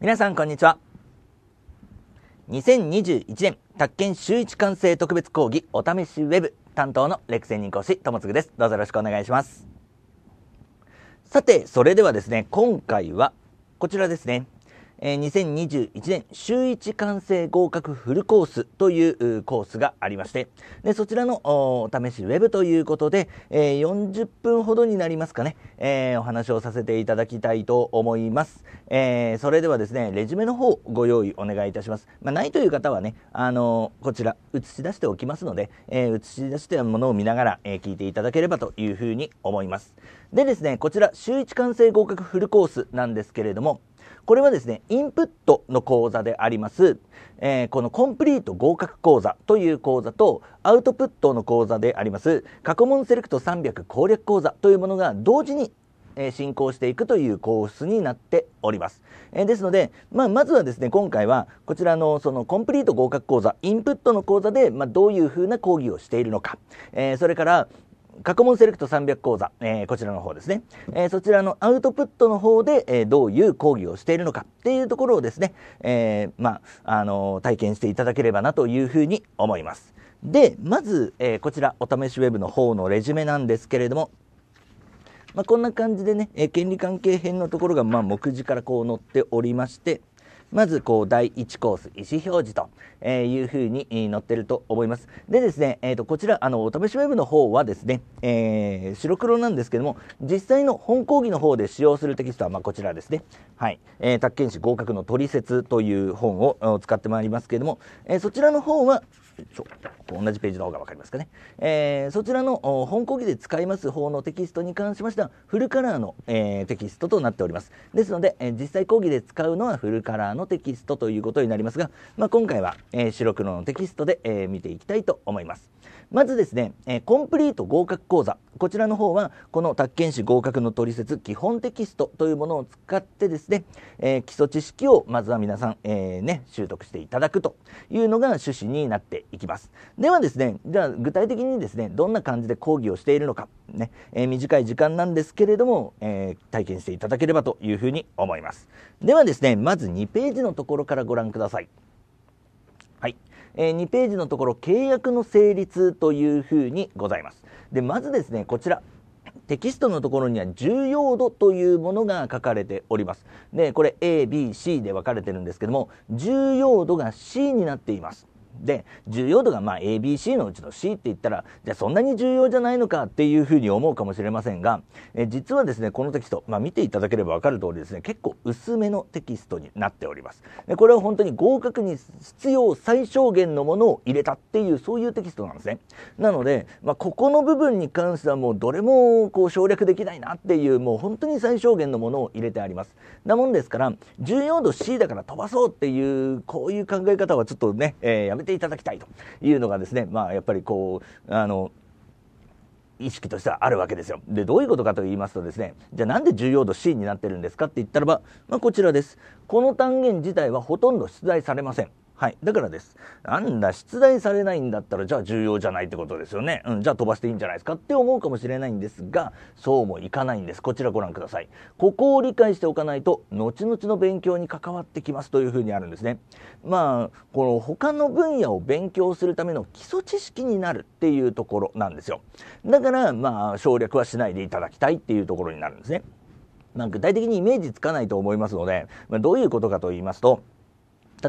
皆さんこんにちは2021年宅建週一完成特別講義お試しウェブ担当のレクセン人講師ともつぐですどうぞよろしくお願いしますさてそれではですね今回はこちらですねえー、2021年週1完成合格フルコースというコースがありましてでそちらのお試しウェブということで、えー、40分ほどになりますかね、えー、お話をさせていただきたいと思います、えー、それではですねレジュメの方ご用意お願いいたします、まあ、ないという方はね、あのこちら映し出しておきますので、え映し出したものを見ながら、え聞いていただければというふうに思いますでですねこちら週1完成合格フルコースなんですけれどもこれはですね、インプットの講座であります、えー、このコンプリート合格講座という講座と、アウトプットの講座であります、過去問セレクト300攻略講座というものが同時にえ進行していくというコースになっております。えですので、まあ、まずはですね、今回はこちらのそのコンプリート合格講座、インプットの講座で、まあ、どういうふうな講義をしているのか、えー、それから、過去問セレクト300講座、えー、こちらの方ですね、えー、そちらのアウトプットの方で、えー、どういう講義をしているのかっていうところをですね、えまあ、あの体験していただければなというふうに思います。で、まず、えこちら、お試しウェブの方のレジュメなんですけれども、まあ、こんな感じでね、え権利関係編のところが、まあ、目次からこう載っておりまして、まずこう第1コース意思表示と、えいうふうに載ってると思います。でですね、えー、とこちらあのお試しウェブの方はですね、えー、白黒なんですけども実際の本講義の方で使用するテキストはまこちらですね、はいえー、宅建士合格の取説という本を使ってまいりますけれども、えー、そちらの方はちょ同じページの方が分かりますかね、えー、そちらの本講義で使います方のテキストに関しましてはフルカラーの、えー、テキストとなっておりますですので、えー、実際講義で使うのはフルカラーのテキストということになりますが、まあ、今回は、えー、白黒のテキストで、えー、見ていきたいと思います。まずですね、えー、コンプリート合格講座。こちらの方は、この宅建士合格の取説基本テキストというものを使ってですね、えー、基礎知識をまずは皆さん、えー、ね、習得していただくというのが趣旨になっていきます。ではですね、じゃあ具体的にですね、どんな感じで講義をしているのか、ね、え短い時間なんですけれども、え体験していただければというふうに思います。ではですね、まず2ページのところからご覧ください。はい。え2ページのところ契約の成立というふうにございます。で、まずですね、こちら。テキストのところには重要度というものが書かれております。で、これ A、B、C で分かれてるんですけども、重要度が C になっています。で重要度がまあ ABC のうちの C って言ったらじゃあそんなに重要じゃないのかっていうふうに思うかもしれませんがえ実はですねこのテキスト、まあ、見ていただければ分かる通りですね結構薄めのテキストになっておりますでこれは本当に合格に必要最小限のものを入れたっていうそういうテキストなんですねなので、まあ、ここの部分に関してはもうどれもこう省略できないなっていうもう本当に最小限のものを入れてありますなもんですから重要度 C だから飛ばそうっていうこういう考え方はちょっとね、えー、やめてていただきたいというのがですね、まあ、やっぱりこう、あの、意識としてはあるわけですよ。で、どういうことかと言いますとですね、じゃあなんで重要度 C になってるんですかって言ったらば、まあ、こちらです。この単元自体はほとんど出題されません。はい。だからです。なんだ、出題されないんだったら、じゃあ重要じゃないってことですよね。うん、じゃあ飛ばしていいんじゃないですかって思うかもしれないんですが、そうもいかないんです。こちらご覧ください。ここを理解しておかないと、後々の勉強に関わってきますというふうにあるんですね。まあ、この他の分野を勉強するための基礎知識になるっていうところなんですよ。だから、まあ、省略はしないでいただきたいっていうところになるんですね。まあ、具体的にイメージつかないと思いますので、まあ、どういうことかと言いますと、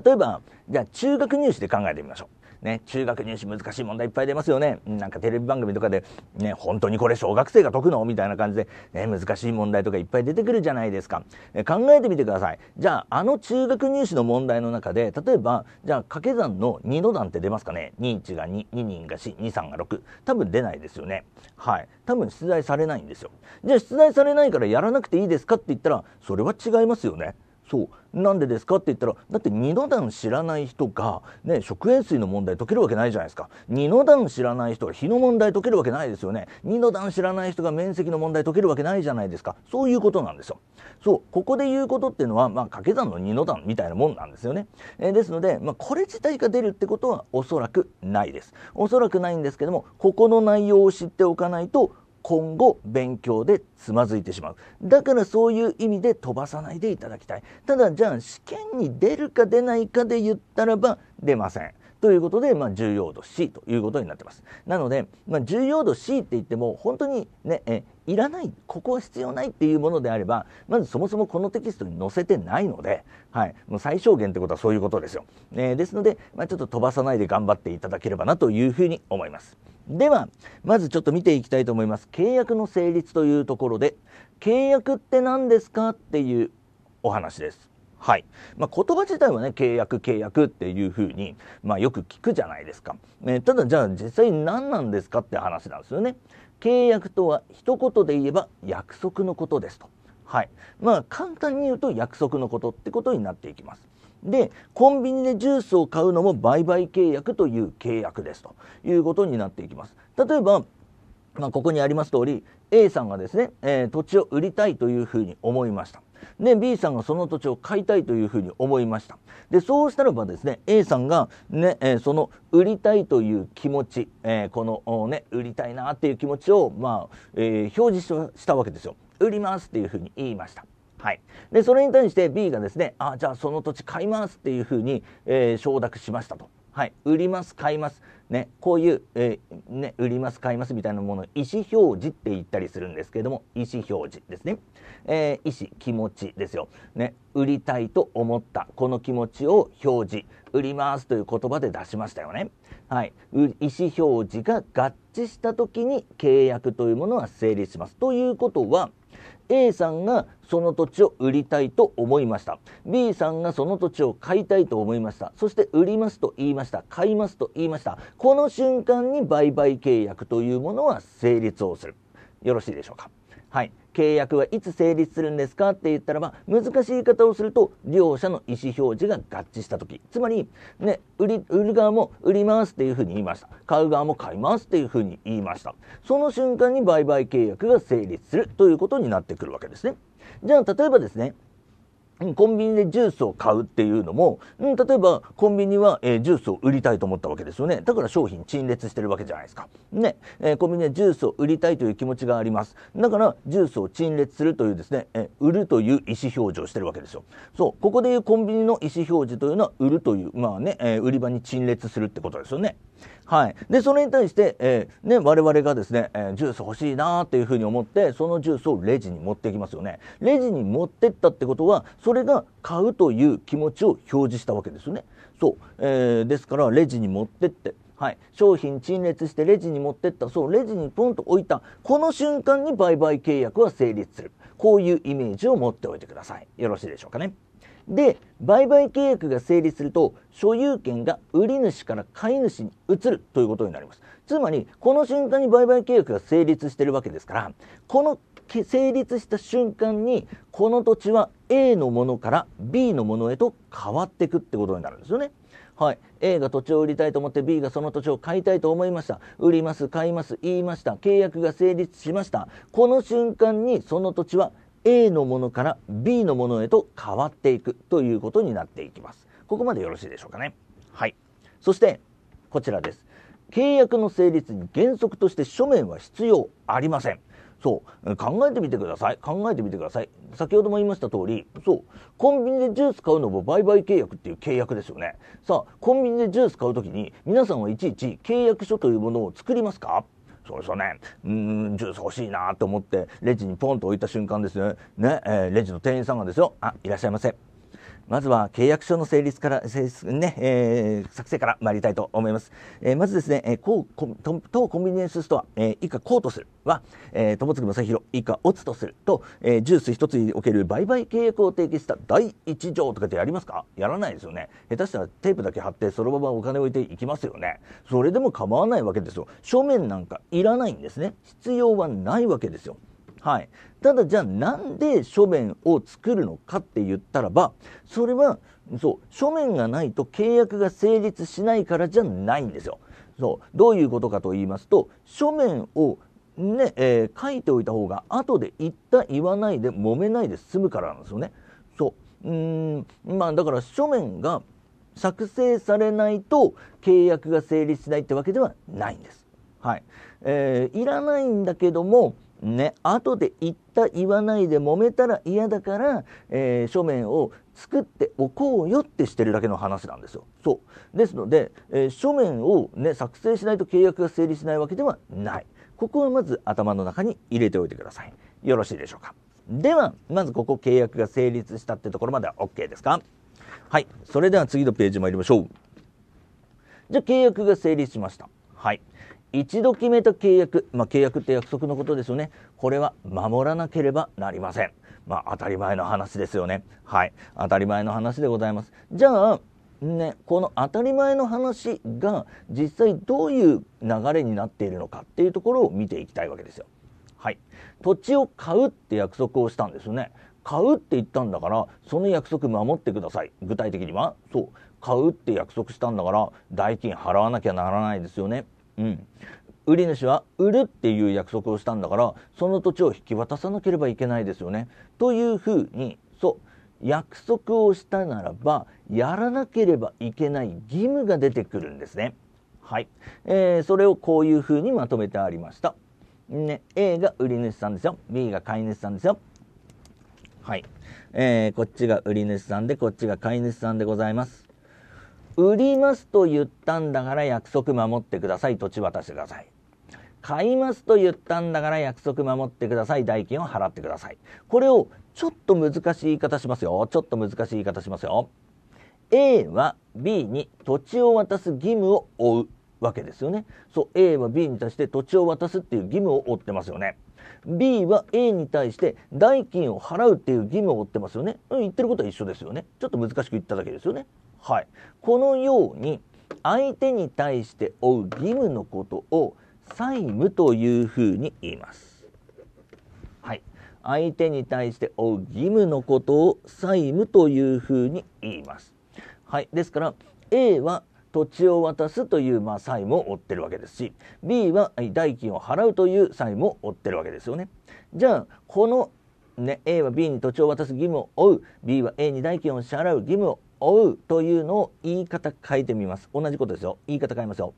例えば、じゃあ中学入試で考えてみましょう。ね、中学入試難しい問題いっぱい出ますよね。なんかテレビ番組とかで、ね、本当にこれ小学生が解くのみたいな感じで、ね、難しい問題とかいっぱい出てくるじゃないですか。え考えてみてください。じゃあ、あの中学入試の問題の中で、例えば、じゃあ掛け算の2の段って出ますかね ?21 が2、2人が4、23が6。多分出ないですよね。はい。多分出題されないんですよ。じゃあ出題されないからやらなくていいですかって言ったら、それは違いますよね。そうなんでですかって言ったらだって二の段知らない人が、ね、食塩水の問題解けるわけないじゃないですか二の段知らない人が火の問題解けるわけないですよね二の段知らない人が面積の問題解けるわけないじゃないですかそういうことなんですよそうここで言うことっていうのは、まあ、掛け算の二の段みたいなもんなんですよね、えー、ですので、まあ、これ自体が出るってことはおそらくないですおそらくないんですけどもここの内容を知っておかないと今後勉強でつまずいてしまうだからそういう意味で飛ばさないでいただきたいただじゃあ試験に出るか出ないかで言ったらば出ませんということで、まあ、重要度 C ということになってます。なので、まあ、重要度 C って言っても本当にねえいらないここは必要ないっていうものであればまずそもそもこのテキストに載せてないので、はい、もう最小限ってことはそういうことですよ。えー、ですので、まあ、ちょっと飛ばさないで頑張っていただければなというふうに思います。ではまずちょっと見ていきたいと思います。契約の成立というところで契約って何ですかっていうお話です。はい。まあ、言葉自体はね、契約、契約っていうふうに、まあ、よく聞くじゃないですか。ね、ただ、じゃあ実際何なんですかって話なんですよね。契約とは一言で言えば約束のことですと。はい。まあ、簡単に言うと約束のことってことになっていきます。で、コンビニでジュースを買うのも売買契約という契約ですということになっていきます。例えば、まあ、ここにあります通り、A さんがですね、えー、土地を売りたいというふうに思いました。で、B さんがその土地を買いたいというふうに思いました。で、そうしたらばですね、A さんがね、えー、その売りたいという気持ち、えー、このね、売りたいなっていう気持ちを、まあ、えー、表示したわけですよ。売りますっていうふうに言いました。はい、でそれに対して B がですねあじゃあその土地買いますっていうふうに、えー、承諾しましたとはい、売ります、買います、ね、こういう、えー、ね、売ります、買いますみたいなものを意思表示って言ったりするんですけども、意思表示ですね。えー、意思、気持ちですよ。ね、売りたいと思った、この気持ちを表示、売りますという言葉で出しましたよね。はい、意思表示が合致した時に契約というものは成立します。ということは、A さんがその土地を売りたいと思いました B さんがその土地を買いたいと思いましたそして売りますと言いました買いますと言いましたこの瞬間に売買契約というものは成立をするよろしいでしょうかはい、契約はいつ成立するんですかって言ったらば、難しい言い方をすると、両者の意思表示が合致した時つまり、ね、売り、売る側も売りますっていうふうに言いました。買う側も買いますっていうふうに言いました。その瞬間に売買契約が成立するということになってくるわけですね。じゃあ、例えばですね、コンビニでジュースを買うっていうのも、例えばコンビニは、ジュースを売りたいと思ったわけですよね。だから商品陳列してるわけじゃないですか。ね、コンビニはジュースを売りたいという気持ちがあります。だからジュースを陳列するというですね、売るという意思表示をしてるわけですよ。そう、ここでいうコンビニの意思表示というのは売るという、まあね、売り場に陳列するってことですよね。はい、でそれに対して、えーね、我々がですね、えー、ジュース欲しいなっていうふうに思ってそのジュースをレジに持ってきますよねレジに持ってったってことはそれが買うという気持ちを表示したわけですよねそう、えー、ですからレジに持ってってはい、商品陳列してレジに持ってったそうレジにポンと置いたこの瞬間に売買契約は成立するこういうイメージを持っておいてくださいよろしいでしょうかねで売買契約が成立すると所有権が売り主から買い主に移るということになりますつまりこの瞬間に売買契約が成立しているわけですからこの成立した瞬間にこの土地は A のものから B のものへと変わっていくってことになるんですよね。はい、A が土地を売りたいと思って B がその土地を買いたいと思いました売ります買います言いました契約が成立しましたこの瞬間にその土地は A のものから B のものへと変わっていくということになっていきます。ここまでよろしいでしょうかね。はい。そして、こちらです。契約の成立に原則として書面は必要ありません。そう。考えてみてください。考えてみてください。先ほども言いました通り、そう。コンビニでジュース買うのも売買契約っていう契約ですよね。さあ、コンビニでジュース買うときに、皆さんはいちいち契約書というものを作りますかそうね。うん、ジュース欲しいなと思って、レジにポンと置いた瞬間ですね、ね、えー、レジの店員さんがですよ、あ、いらっしゃいませ。まずは契約書の成立から、成立ねえー、作成から参りたいと思います。えー、まずですね、えー、当コンビニエンスストア、えー、以下、こうとするは、えー、友月正宏以下、おつとすると、えー、ジュース一つにおける売買契約を締結した第一条とかってやりますかやらないですよね。下手したらテープだけ貼って、そのままお金置いていきますよね。それでも構わないわけですよ。書面なんかいらないんですね。必要はないわけですよ。はい。ただじゃあなんで書面を作るのかって言ったらばそれはそう書面がないと契約が成立しないからじゃないんですよ。そうどういうことかと言いますと書面をねえー、書いておいた方が後で言った言わないで揉めないで済むからなんですよね。そううんまあだから書面が作成されないと契約が成立しないってわけではないんです。はいえー、いらないんだけどもね、後で言った言わないで揉めたら嫌だから、えー、書面を作っておこうよってしてるだけの話なんですよ。そうですので、えー、書面を、ね、作成しないと契約が成立しないわけではない。ここはまず頭の中に入れておいてください。よろしいでしょうか。では、まずここ契約が成立したってところまでは OK ですかはい。それでは次のページ参りましょう。じゃあ契約が成立しました。はい。一度決めた契約、まあ、契約って約束のことですよね。これは守らなければなりません。まあ、当たり前の話ですよね。はい。当たり前の話でございます。じゃあ、ね、この当たり前の話が実際どういう流れになっているのかっていうところを見ていきたいわけですよ。はい。土地を買うって約束をしたんですよね。買うって言ったんだから、その約束守ってください。具体的には、そう。買うって約束したんだから、代金払わなきゃならないですよね。うん。売り主は売るっていう約束をしたんだからその土地を引き渡さなければいけないですよね。というふうにそう約束をしたならばやらなければいけない義務が出てくるんですね。はい、えー、それをこういうふうにまとめてありました。ね、A が売り主さんですよ B が買い主さんですよ。はい、えー、こっちが売り主さんでこっちが買い主さんでございます。売りますと言ったんだから約束守ってください土地渡してください買いますと言ったんだから約束守ってください代金を払ってくださいこれをちょっと難しい言い方しますよちょっと難しい言い方しますよ A は B に土地を渡す義務を負うわけですよねそう A は B に対して土地を渡すっていう義務を負ってますよね B は A に対して代金を払うっていう義務を負ってますよね言ってることは一緒ですよねちょっと難しく言っただけですよねはい、このように相手に対して負う義務のことを債務というふうに言います。はい、相手に対して負う義務のことを債務というふうに言います。はい、ですから A は土地を渡すという、まあ、債務を負ってるわけですし B は代金を払うという債務を負ってるわけですよね。じゃあこのね、A は B に土地を渡す義務を負う B は A に代金を支払う義務を追うというのを言い方変えてみます。同じことですよ。言い方変えますよ。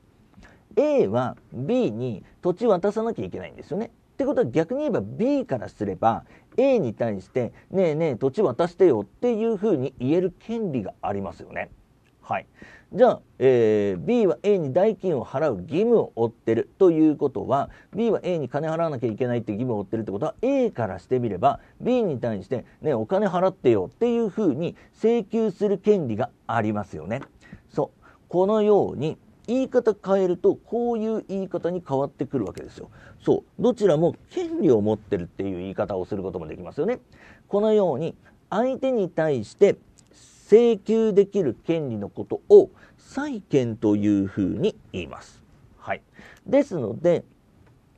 A は B に土地渡さなきゃいけないんですよね。ってことは逆に言えば B からすれば A に対して「ねえねえ土地渡してよ」っていうふうに言える権利がありますよね。はい、じゃあ、えー、B は A に代金を払う義務を負ってるということは B は A に金払わなきゃいけないって義務を負ってるってことは A からしてみれば B に対して、ね、お金払ってよっていうふうに請求する権利がありますよね。そうこのように言い方変えるとこういう言い方に変わってくるわけですよ。そうどちらも権利を持ってるっていう言い方をすることもできますよね。このように相手に対して請求できる権利のことを債権というふうに言います。はい。ですので、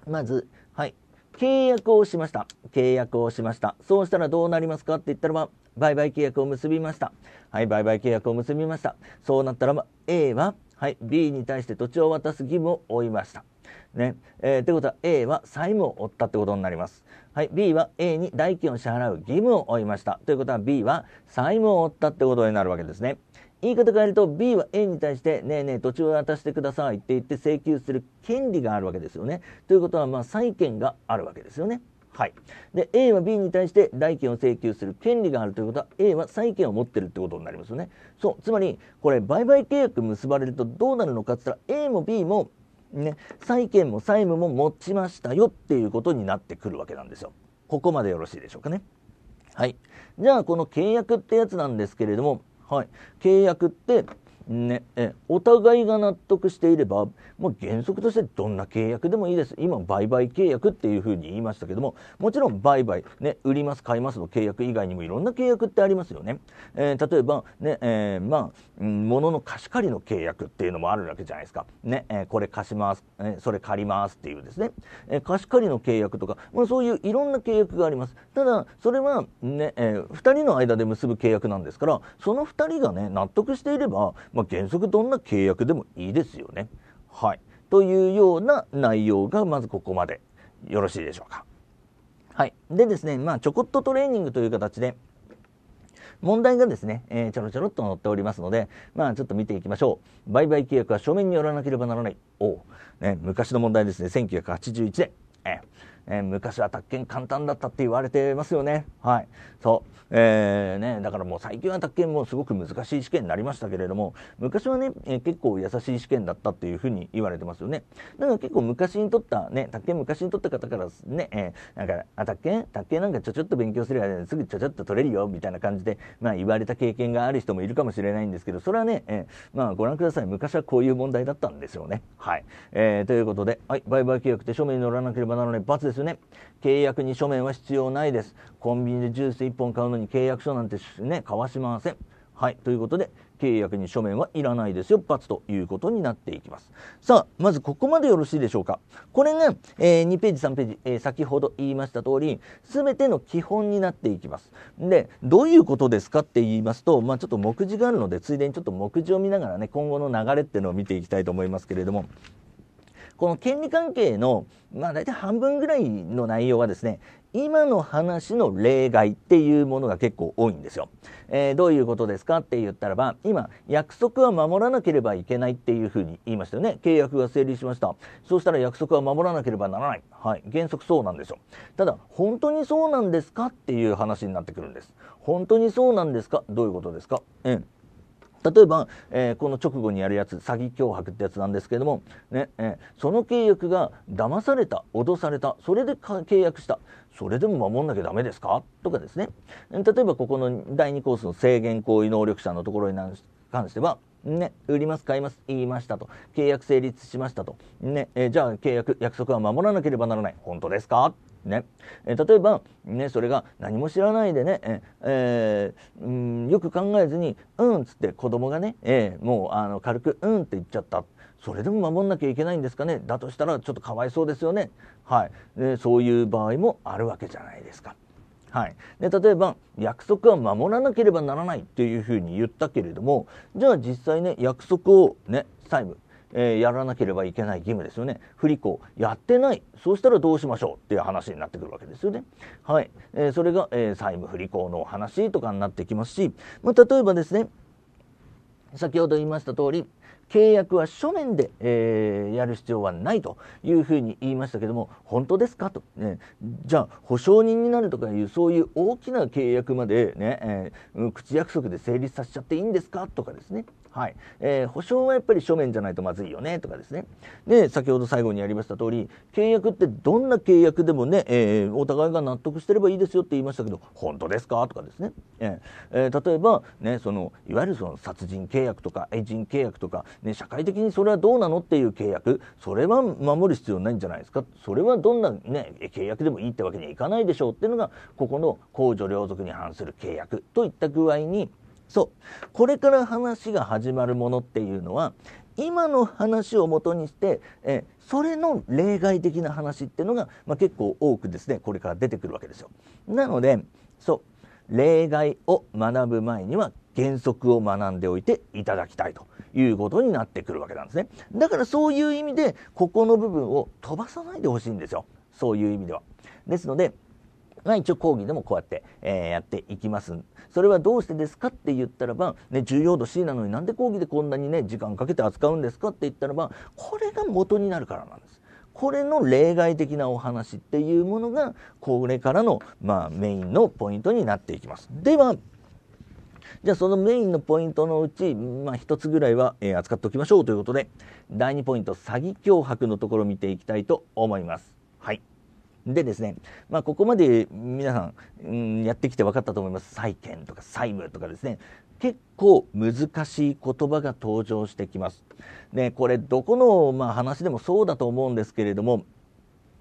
まず、はい。契約をしました。契約をしました。そうしたらどうなりますかって言ったらば、売買契約を結びました。はい、売買契約を結びました。そうなったらば、A は、はい、B に対して土地を渡す義務を負いました。ね。えー、ということは A は債務を負ったってことになります。はい、B は A に代金を支払う義務を負いました。ということは B は債務を負ったってことになるわけですね。言い方変えると B は A に対してねえねえ土地を渡してくださいって言って請求する権利があるわけですよね。ということはまあ債権があるわけですよね。はい、で A は B に対して代金を請求する権利があるということは A は債権を持ってるってことになりますよねそうつまりこれ売買契約結ばれるとどうなるのかって言ったら A も B もね、債権も債務も持ちましたよっていうことになってくるわけなんですよ。ここまでよろしいでしょうかね。はい。じゃあ、この契約ってやつなんですけれども、はい。契約って、ね、えお互いが納得していれば、原則としてどんな契約でもいいです。今、売買契約っていうふうに言いましたけども、もちろん売買、ね、売ります、買いますの契約以外にもいろんな契約ってありますよね。えー、例えば、ね、えー、まあ、物の貸し借りの契約っていうのもあるわけじゃないですか。ね、えー、これ貸します、えそれ借りますっていうですね、え貸し借りの契約とか、まあ、そういういろんな契約があります。ただ、それはね、え2人の間で結ぶ契約なんですから、その2人がね、納得していれば、まあ、原則どんな契約でもいいですよね。はい。というような内容がまずここまでよろしいでしょうか。はい。でですね、まあ、ちょこっとトレーニングという形で、問題がですね、えー、ちょろちょろっと載っておりますので、まあ、ちょっと見ていきましょう。売買契約は書面によらなければならない。おね、昔の問題ですね、1981年。えーえー、昔は宅建簡単だったって言われてますよね。はい。そう。えー、ね、だからもう最近は宅建もすごく難しい試験になりましたけれども、昔はね、えー、結構優しい試験だったっていうふうに言われてますよね。だから結構昔に取ったね、宅建昔に取った方からね、えー、なんか、あ、宅建宅建なんかちょちょっと勉強すれば、ね、すぐちょちょっと取れるよ、みたいな感じで、まあ言われた経験がある人もいるかもしれないんですけど、それはね、えー、まあご覧ください。昔はこういう問題だったんですよね。はい。えー、ということで、はい、売買契約って書面に乗らなければならない罰です。ですね。契約に書面は必要ないです。コンビニでジュース1本買うのに契約書なんてね、交わしません。はい。ということで、契約に書面はいらないですよ、罰ということになっていきます。さあ、まずここまでよろしいでしょうか。これね、えー、2ページ、3ページ、えー、先ほど言いました通り、すべての基本になっていきます。で、どういうことですかって言いますと、まあ、ちょっと目次があるので、ついでにちょっと目次を見ながらね、今後の流れっていうのを見ていきたいと思いますけれども、この権利関係の、まあ、大体半分ぐらいの内容はですね、今の話の例外っていうものが結構多いんですよ。えー、どういうことですかって言ったらば、今、約束は守らなければいけないっていうふうに言いましたよね。契約が成立しました。そうしたら約束は守らなければならない。はい。原則そうなんですよ。ただ、本当にそうなんですかっていう話になってくるんです。本当にそうなんですかどういうことですかうん。例えば、えー、この直後にやるやつ詐欺脅迫ってやつなんですけども、ねえー、その契約が騙された脅されたそれで契約したそれでも守んなきゃダメですかとかですね例えばここの第2コースの制限行為能力者のところに関してはね、売ります、買います、言いましたと、契約成立しましたと、ねえじゃあ契約、約束は守らなければならない、本当ですかね、え例えば、ね、それが何も知らないでね、ええー、うん、よく考えずに「うん」っつって子供がね、えー、もうあの軽く「うん」って言っちゃったそれでも守んなきゃいけないんですかねだとしたらちょっとかわいそうですよね、はい、でそういう場合もあるわけじゃないですか。はい、で例えば約束は守らなければならないっていうふうに言ったけれどもじゃあ実際ね約束をね債務えー、やらなければいけない義務ですよね。不履行やってない。そうしたらどうしましょうっていう話になってくるわけですよね。はい。えー、それが、えー、債務不履行の話とかになってきますし、まあ、例えばですね、先ほど言いました通り、契約は書面で、えー、やる必要はないというふうに言いましたけども本当ですかと、ね、じゃあ保証人になるとかいうそういう大きな契約までね、えー、口約束で成立させちゃっていいんですかとかですねはい。えー、保証はやっぱり書面じゃないとまずいよね、とかですね。で、先ほど最後にやりました通り、契約ってどんな契約でもね、えー、お互いが納得してればいいですよって言いましたけど、本当ですかとかですね。えー、えー、例えば、ね、その、いわゆるその殺人契約とか、愛人契約とか、ね、社会的にそれはどうなのっていう契約、それは守る必要ないんじゃないですか。それはどんなね、契約でもいいってわけにはいかないでしょうっていうのが、ここの公序良俗に反する契約といった具合に、そう。これから話が始まるものっていうのは、今の話をもとにして、えそれの例外的な話っていうのが、まあ、結構多くですね、これから出てくるわけですよ。なので、そう、例外を学ぶ前には原則を学んでおいていただきたいということになってくるわけなんですね。だからそういう意味で、ここの部分を飛ばさないでほしいんですよ。そういう意味では。ですので、まあ、一応講義でもこうやって、えー、やっていきます。それはどうしてですかって言ったらば、ね、重要度 C なのになんで講義でこんなにね、時間かけて扱うんですかって言ったらば、これが元になるからなんです。これの例外的なお話っていうものが、これからの、まあ、メインのポイントになっていきます。では、じゃあそのメインのポイントのうち、まあ、1つぐらいは、えー、扱っておきましょうということで、第2ポイント、詐欺脅迫のところを見ていきたいと思います。はい。でですね、まあ、ここまで皆さん、うん、やってきて分かったと思います。債権とか債務とかですね。結構難しい言葉が登場してきます。ね、これどこの、まあ、話でもそうだと思うんですけれども、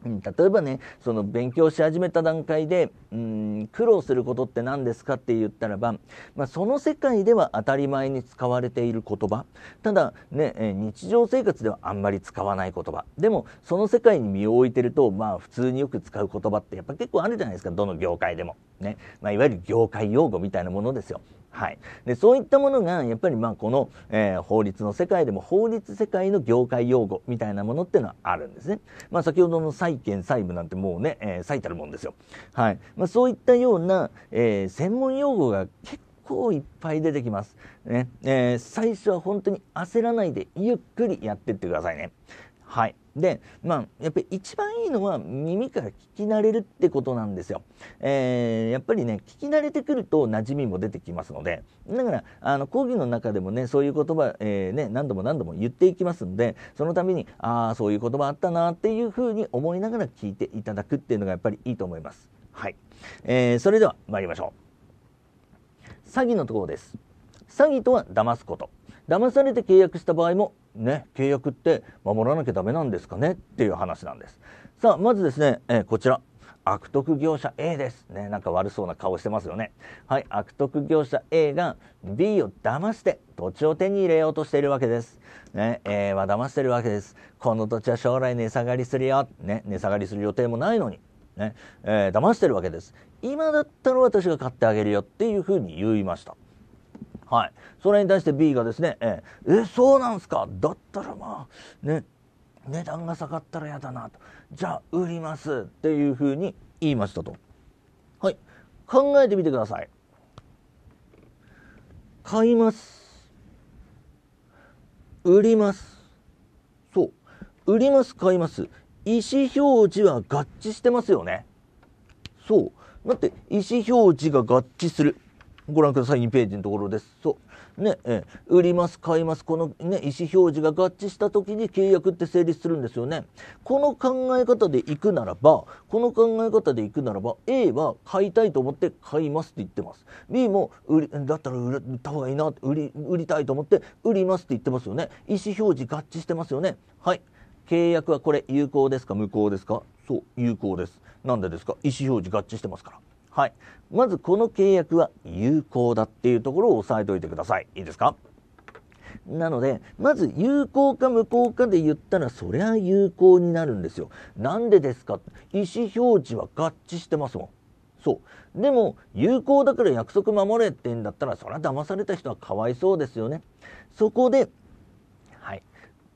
例えばねその勉強し始めた段階でうん苦労することって何ですかって言ったらば、まあ、その世界では当たり前に使われている言葉ただね、え日常生活ではあんまり使わない言葉でもその世界に身を置いてるとまあ普通によく使う言葉ってやっぱ結構あるじゃないですかどの業界でもね、まあ、いわゆる業界用語みたいなものですよはい、でそういったものがやっぱりまあこの、えー、法律の世界でも法律世界の業界用語みたいなものっていうのはあるんですね。まあ、先ほどの債権債務なんてもうね、えー、最たるもんですよ。はいまあ、そういったような、えー、専門用語が結構いっぱい出てきます。ねえー、最初は本当に焦らないでゆっくりやってってくださいね。はい。で、まあ、やっぱり一番いいのは耳から聞き慣れるってことなんですよ。えー、やっぱりね、聞き慣れてくると馴染みも出てきますので、だから、あの、講義の中でもね、そういう言葉、えー、ね、何度も何度も言っていきますんで、そのために、ああ、そういう言葉あったなっていうふうに思いながら聞いていただくっていうのがやっぱりいいと思います。はい。えー、それでは参りましょう。詐欺のところです。詐欺とは騙すこと。騙されて契約した場合もね、契約って守らなきゃダメなんですかねっていう話なんです。さあ、まずですね、えー、こちら。悪徳業者 A です。ね、なんか悪そうな顔してますよね。はい、悪徳業者 A が B を騙して土地を手に入れようとしているわけです。ね、A は騙してるわけです。この土地は将来値下がりするよ。ね、値下がりする予定もないのに。ね、えー、騙してるわけです。今だったら私が買ってあげるよっていうふうに言いました。はい。それに対して B がですね、ええ、そうなんすかだったらまあ、ね、値段が下がったら嫌だなと。じゃあ、売りますっていうふうに言いましたと。はい。考えてみてください。買います。売ります。そう。売ります、買います。意思表示は合致してますよね。そう。だって、意思表示が合致する。ご覧ください、2ページのところです。そう。ね、え売ります、買います、このね、意思表示が合致した時に契約って成立するんですよね。この考え方で行くならば、この考え方で行くならば、A は買いたいと思って買いますって言ってます。B も売り、だったら売った方がいいな、売り、売りたいと思って売りますって言ってますよね。意思表示合致してますよね。はい。契約はこれ有効ですか無効ですかそう、有効です。なんでですか意思表示合致してますから。はい。まずこの契約は有効だっていうところを押さえておいてください。いいですかなので、まず有効か無効かで言ったら、そりゃ有効になるんですよ。なんでですか意思表示は合致してますもん。そう。でも、有効だから約束守れって言うんだったら、そりゃ騙された人はかわいそうですよね。そこで、はい。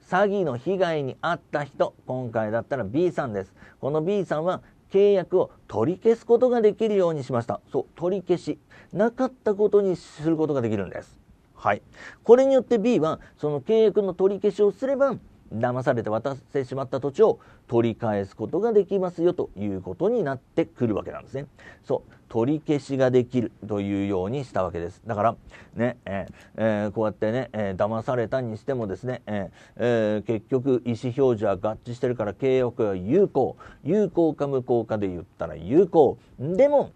詐欺の被害に遭った人、今回だったら B さんです。この B さんは契約を取り消すことができるようにしました。そう、取り消し。なかったことにすることができるんです。はい。これによって B は、その契約の取り消しをすれば、騙されて渡してしまった土地を取り返すことができますよということになってくるわけなんですね。そう、取り消しができるというようにしたわけです。だから、ね、えーえー、こうやってね、えー、騙されたにしてもですね、ええー、結局意思表示は合致してるから契約は有効。有効か無効かで言ったら有効。でも、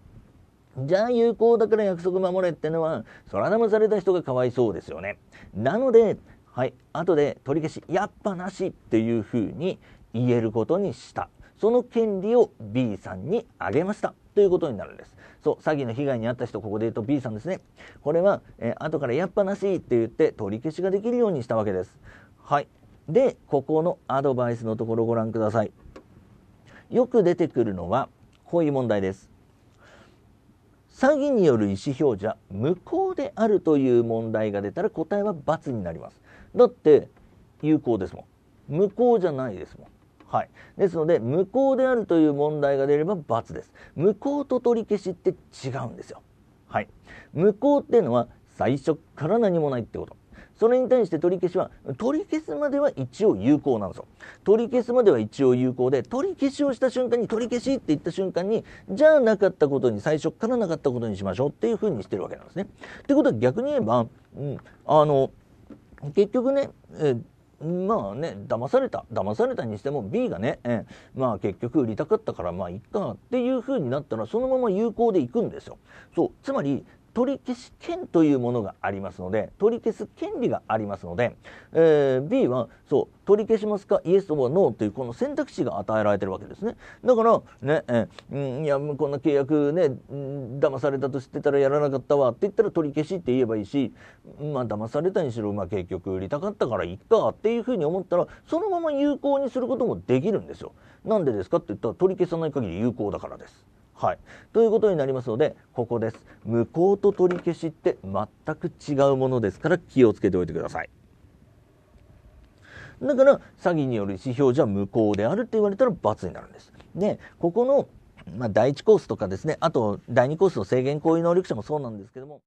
じゃあ有効だから約束守れってのは、そら騙された人がかわいそうですよね。なので、はい、後で取り消しやっぱなしっていうふうに言えることにしたその権利を B さんにあげましたということになるんですそう詐欺の被害に遭った人ここで言うと B さんですねこれは、えー、後からやっぱなしって言って取り消しができるようにしたわけですはいでここのアドバイスのところご覧くださいよく出てくるのはこういう問題です詐欺による意思表示は無効であるという問題が出たら答えは×になりますだって有効ですもん無効じゃないですもんはい、ですので無効であるという問題が出れば×です無効と取り消しって違うんですよはい無効っていうのは最初から何もないってことそれに対して取り消しは取り消すまでは一応有効なんですよ取り消すまでは一応有効で取り消しをした瞬間に取り消しって言った瞬間にじゃあなかったことに最初からなかったことにしましょうっていうふうにしてるわけなんですねってことは逆に言えば、うん、あの結局ね、えー、まあね騙された騙されたにしても B がね、えー、まあ結局売りたかったからまあいっかっていうふうになったらそのまま有効でいくんですよそうつまり取り消し権というものがありますので、取り消す権利がありますので、えー、B は、そう、取り消しますか、イエスはノーという、この選択肢が与えられてるわけですね。だから、ね、えー、いや、こんな契約ね、騙されたと知ってたらやらなかったわって言ったら取り消しって言えばいいし、まあ、騙されたにしろ、まあ、結局売りたかったからいっかっていうふうに思ったら、そのまま有効にすることもできるんですよ。なんでですかって言ったら、取り消さない限り有効だからです。はい。ということになりますので、ここです。無効と取り消しって全く違うものですから気をつけておいてください。だから、詐欺による指標じゃ無効であるって言われたら罰になるんです。で、ここの、まあ、第1コースとかですね、あと第2コースの制限行為能力者もそうなんですけども、